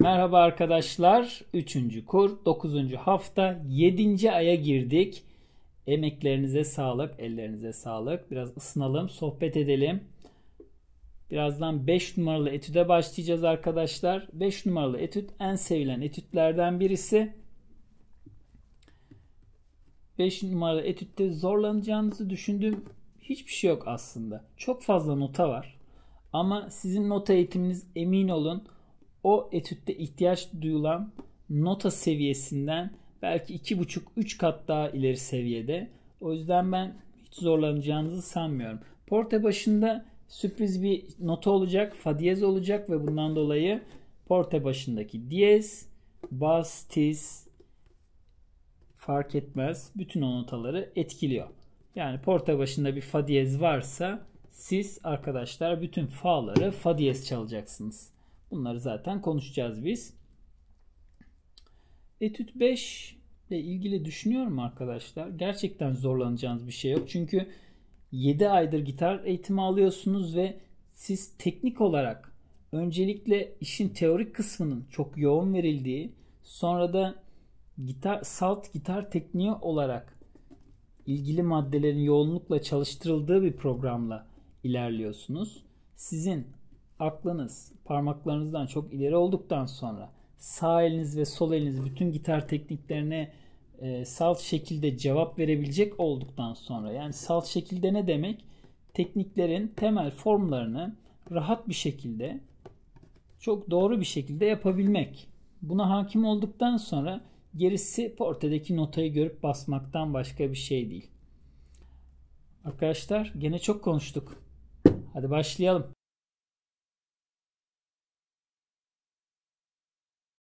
Merhaba arkadaşlar. 3. kur 9. hafta 7. aya girdik. Emeklerinize sağlık, ellerinize sağlık. Biraz ısınalım, sohbet edelim. Birazdan 5 numaralı etüde başlayacağız arkadaşlar. 5 numaralı etüt en sevilen etütlerden birisi. 5 numaralı etütte zorlanacağınızı düşündüğüm hiçbir şey yok aslında. Çok fazla nota var. Ama sizin nota eğitiminiz emin olun o etütte ihtiyaç duyulan nota seviyesinden belki 2,5-3 kat daha ileri seviyede. O yüzden ben hiç zorlanacağınızı sanmıyorum. Porte başında sürpriz bir nota olacak. Fa diyez olacak ve bundan dolayı porte başındaki diyez, bas, tiz fark etmez. Bütün o notaları etkiliyor. Yani porte başında bir fa diyez varsa siz arkadaşlar bütün fa'ları fa diyez çalacaksınız. Bunları zaten konuşacağız biz. Etüt 5 ile ilgili düşünüyorum arkadaşlar. Gerçekten zorlanacağınız bir şey yok. Çünkü 7 aydır gitar eğitimi alıyorsunuz ve siz teknik olarak öncelikle işin teorik kısmının çok yoğun verildiği, sonra da gitar salt gitar tekniği olarak ilgili maddelerin yoğunlukla çalıştırıldığı bir programla ilerliyorsunuz. Sizin aklınız parmaklarınızdan çok ileri olduktan sonra sağ eliniz ve sol eliniz bütün gitar tekniklerine e, salt şekilde cevap verebilecek olduktan sonra yani salt şekilde ne demek? Tekniklerin temel formlarını rahat bir şekilde çok doğru bir şekilde yapabilmek. Buna hakim olduktan sonra gerisi portedeki notayı görüp basmaktan başka bir şey değil. Arkadaşlar gene çok konuştuk. Hadi başlayalım.